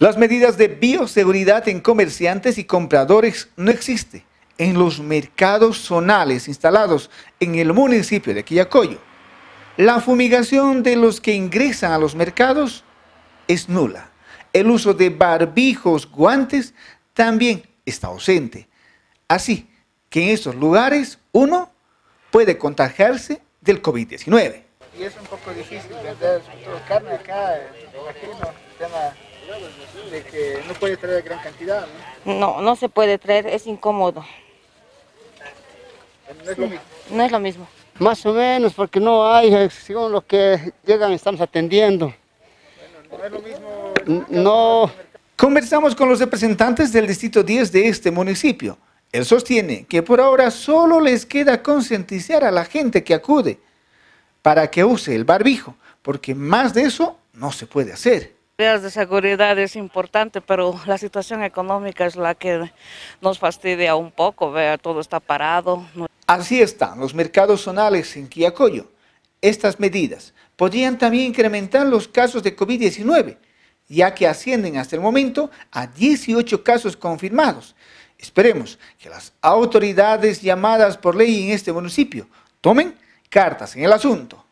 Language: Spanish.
Las medidas de bioseguridad en comerciantes y compradores no existen en los mercados zonales instalados en el municipio de Quillacoyo. La fumigación de los que ingresan a los mercados es nula. El uso de barbijos, guantes, también está ausente. Así que en estos lugares uno puede contagiarse del COVID-19. Y no puede traer gran cantidad, ¿no? No, no se puede traer, es incómodo. no es lo mismo. Más o menos, porque no hay, eh, según los que llegan estamos atendiendo. Bueno, no es lo mismo. No. Conversamos con los representantes del Distrito 10 de este municipio. Él sostiene que por ahora solo les queda concientizar a la gente que acude para que use el barbijo, porque más de eso no se puede hacer medidas de seguridad es importante, pero la situación económica es la que nos fastidia un poco, vea, todo está parado. Así están los mercados zonales en Quiacoyo. Estas medidas podrían también incrementar los casos de COVID-19, ya que ascienden hasta el momento a 18 casos confirmados. Esperemos que las autoridades llamadas por ley en este municipio tomen cartas en el asunto.